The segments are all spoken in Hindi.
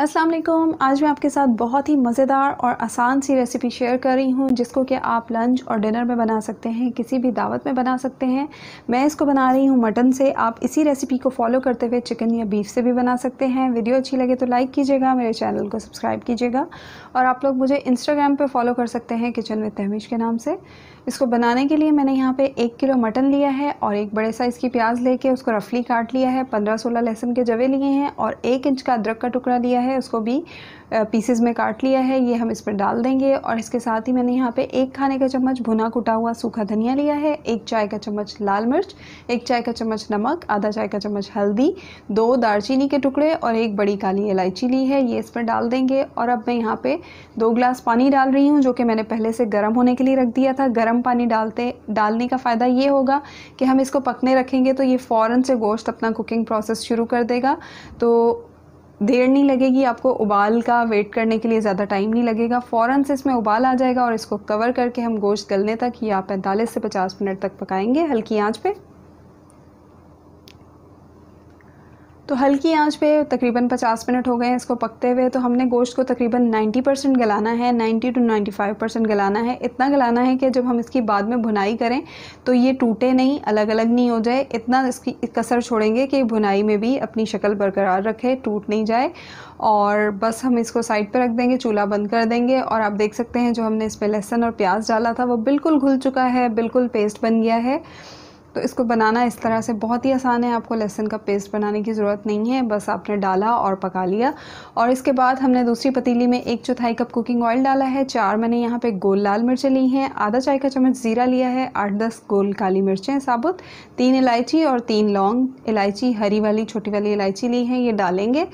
असलम आज मैं आपके साथ बहुत ही मज़ेदार और आसान सी रेसिपी शेयर कर रही हूँ जिसको कि आप लंच और डिनर में बना सकते हैं किसी भी दावत में बना सकते हैं मैं इसको बना रही हूँ मटन से आप इसी रेसिपी को फॉलो करते हुए चिकन या बीफ से भी बना सकते हैं वीडियो अच्छी लगे तो लाइक कीजिएगा मेरे चैनल को सब्सक्राइब कीजिएगा और आप लोग मुझे इंस्टाग्राम पर फॉलो कर सकते हैं किचन विद तहमीश के नाम से इसको बनाने के लिए मैंने यहाँ पर एक किलो मटन लिया है और एक बड़े साइज़ की प्याज लेके उसको रफली काट लिया है पंद्रह सोलह लहसुन के जवे लिए हैं और एक इंच का अदरक का टुकड़ा लिया है है उसको भी पीसेस में काट लिया है ये हम इस पर डाल देंगे और इसके साथ ही मैंने यहाँ पे एक खाने का चम्मच भुना कुटा हुआ सूखा धनिया लिया है एक चाय का चम्मच लाल मिर्च एक चाय का चम्मच नमक आधा चाय का चम्मच हल्दी दो दालचीनी के टुकड़े और एक बड़ी काली इलायची ली है ये इस पर डाल देंगे और अब मैं यहाँ पर दो ग्लास पानी डाल रही हूँ जो कि मैंने पहले से गर्म होने के लिए रख दिया था गर्म पानी डालते डालने का फ़ायदा ये होगा कि हम इसको पकने रखेंगे तो ये फ़ौरन से गोश्त अपना कुकिंग प्रोसेस शुरू कर देगा तो देर नहीं लगेगी आपको उबाल का वेट करने के लिए ज़्यादा टाइम नहीं लगेगा फ़ौर से इसमें उबाल आ जाएगा और इसको कवर करके हम गोश्त गलने तक या 45 से 50 मिनट तक पकाएंगे हल्की आंच पे तो हल्की आंच पे तकरीबन 50 मिनट हो गए हैं इसको पकते हुए तो हमने गोश्त को तकरीबन 90 परसेंट गलाना है 90 टू 95 परसेंट गलाना है इतना गलाना है कि जब हम इसकी बाद में भुनाई करें तो ये टूटे नहीं अलग अलग नहीं हो जाए इतना इसकी कसर छोड़ेंगे कि भुनाई में भी अपनी शक्ल बरकरार रखे टूट नहीं जाए और बस हम इसको साइड पर रख देंगे चूल्हा बंद कर देंगे और आप देख सकते हैं जो हमने इस पर लहसुन और प्याज डाला था वो बिल्कुल घुल चुका है बिल्कुल पेस्ट बन गया है तो इसको बनाना इस तरह से बहुत ही आसान है आपको लहसुन का पेस्ट बनाने की ज़रूरत नहीं है बस आपने डाला और पका लिया और इसके बाद हमने दूसरी पतीली में एक चौथाई कप कुकिंग ऑयल डाला है चार मैंने यहाँ पे गोल लाल मिर्चें ली हैं आधा चाय का चम्मच ज़ीरा लिया है आठ दस गोल काली मिर्चें साबुत तीन इलायची और तीन लौंग इलायची हरी वाली छोटी वाली इलायची ली है ये डालेंगे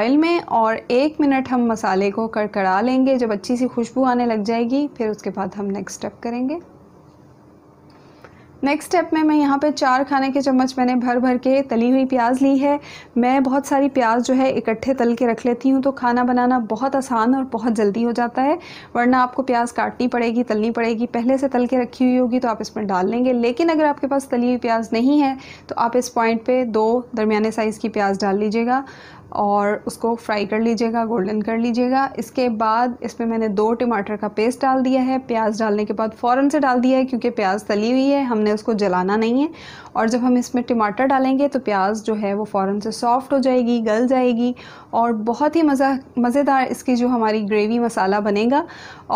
ऑयल में और एक मिनट हम मसाले को कड़कड़ा लेंगे जब अच्छी सी खुशबू आने लग जाएगी फिर उसके बाद हम नेक्स्ट स्टेप करेंगे नेक्स्ट स्टेप में मैं यहाँ पे चार खाने के चम्मच मैंने भर भर के तली हुई प्याज ली है मैं बहुत सारी प्याज जो है इकट्ठे तल के रख लेती हूँ तो खाना बनाना बहुत आसान और बहुत जल्दी हो जाता है वरना आपको प्याज काटनी पड़ेगी तलनी पड़ेगी पहले से तल के रखी हुई होगी तो आप इसमें डाल लेंगे लेकिन अगर आपके पास तली हुई प्याज नहीं है तो आप इस पॉइंट पर दो दरमियाने साइज़ की प्याज डाल लीजिएगा और उसको फ्राई कर लीजिएगा गोल्डन कर लीजिएगा इसके बाद इसमें मैंने दो टमाटर का पेस्ट डाल दिया है प्याज डालने के बाद फ़ौरन से डाल दिया है क्योंकि प्याज तली हुई है हमने उसको जलाना नहीं है और जब हम इसमें टमाटर डालेंगे तो प्याज जो है वो फ़ौरन से सॉफ्ट हो जाएगी गल जाएगी और बहुत ही मज़ा मज़ेदार इसकी जो हमारी ग्रेवी मसाला बनेगा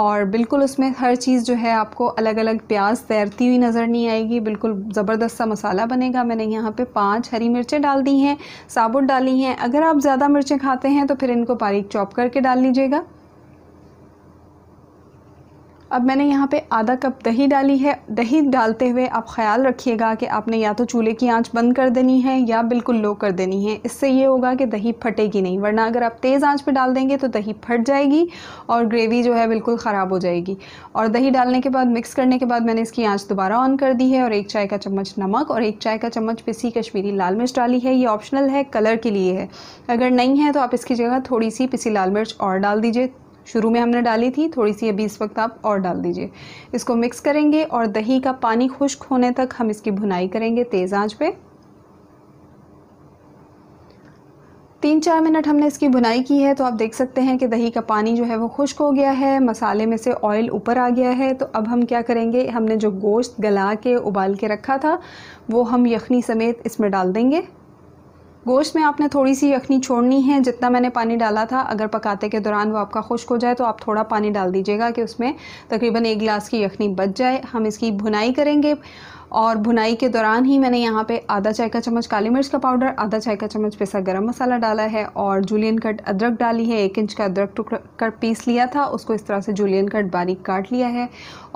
और बिल्कुल उसमें हर चीज़ जो है आपको अलग अलग प्याज तैरती हुई नज़र नहीं आएगी बिल्कुल ज़बरदस्त सा मसाला बनेगा मैंने यहाँ पर पाँच हरी मिर्चें डाल दी हैं साबुत डाली हैं अगर आप ज़्यादा मिर्चें खाते हैं तो फिर इनको बारीक चॉप करके डाल लीजिएगा अब मैंने यहाँ पे आधा कप दही डाली है दही डालते हुए आप ख्याल रखिएगा कि आपने या तो चूल्हे की आंच बंद कर देनी है या बिल्कुल लो कर देनी है इससे ये होगा कि दही फटेगी नहीं वरना अगर आप तेज़ आंच पे डाल देंगे तो दही फट जाएगी और ग्रेवी जो है बिल्कुल ख़राब हो जाएगी और दही डालने के बाद मिक्स करने के बाद मैंने इसकी आँच दोबारा ऑन कर दी है और एक चाय का चम्मच नमक और एक चाय का चम्मच पिसी कश्मीरी लाल मिर्च डाली है ये ऑप्शनल है कलर के लिए है अगर नहीं है तो आप इसकी जगह थोड़ी सी पिसी लाल मिर्च और डाल दीजिए शुरू में हमने डाली थी थोड़ी सी अभी इस वक्त आप और डाल दीजिए इसको मिक्स करेंगे और दही का पानी खुश्क होने तक हम इसकी भुनाई करेंगे तेज़ आंच पे तीन चार मिनट हमने इसकी भुनाई की है तो आप देख सकते हैं कि दही का पानी जो है वो खुश्क हो गया है मसाले में से ऑयल ऊपर आ गया है तो अब हम क्या करेंगे हमने जो गोश्त गला के उबाल के रखा था वो हम यखनी समेत इसमें डाल देंगे गोश्त में आपने थोड़ी सी यखनी छोड़नी है जितना मैंने पानी डाला था अगर पकाते के दौरान वो आपका खुश्क हो जाए तो आप थोड़ा पानी डाल दीजिएगा कि उसमें तकरीबन एक गिलास की यखनी बच जाए हम इसकी भुनाई करेंगे और भुनाई के दौरान ही मैंने यहाँ पे आधा चाय का चम्मच काली मिर्च का पाउडर आधा चाय का चम्मच पिसा गरम मसाला डाला है और जूलियन कट अदरक डाली है एक इंच का अदरक टुकड़ा कर पीस लिया था उसको इस तरह से जूलियन कट बारीक काट लिया है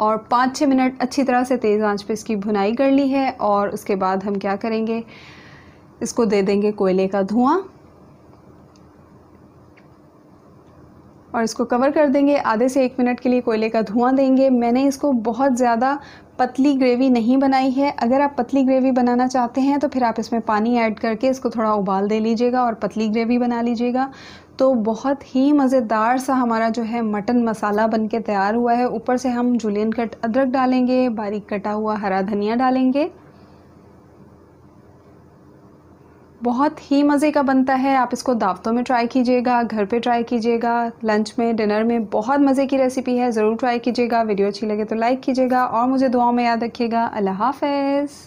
और पाँच छः मिनट अच्छी तरह से तेज़ आंच पे इसकी भुनाई कर ली है और उसके बाद हम क्या करेंगे इसको दे देंगे कोयले का धुआं और इसको कवर कर देंगे आधे से एक मिनट के लिए कोयले का धुआं देंगे मैंने इसको बहुत ज़्यादा पतली ग्रेवी नहीं बनाई है अगर आप पतली ग्रेवी बनाना चाहते हैं तो फिर आप इसमें पानी ऐड करके इसको थोड़ा उबाल दे लीजिएगा और पतली ग्रेवी बना लीजिएगा तो बहुत ही मज़ेदार सा हमारा जो है मटन मसाला बन के तैयार हुआ है ऊपर से हम जुलियन कट अदरक डालेंगे बारीक कटा हुआ हरा धनिया डालेंगे बहुत ही मज़े का बनता है आप इसको दावतों में ट्राई कीजिएगा घर पे ट्राई कीजिएगा लंच में डिनर में बहुत मज़े की रेसिपी है ज़रूर ट्राई कीजिएगा वीडियो अच्छी लगे तो लाइक कीजिएगा और मुझे दुआओं में याद रखिएगा अल्लाह हाफ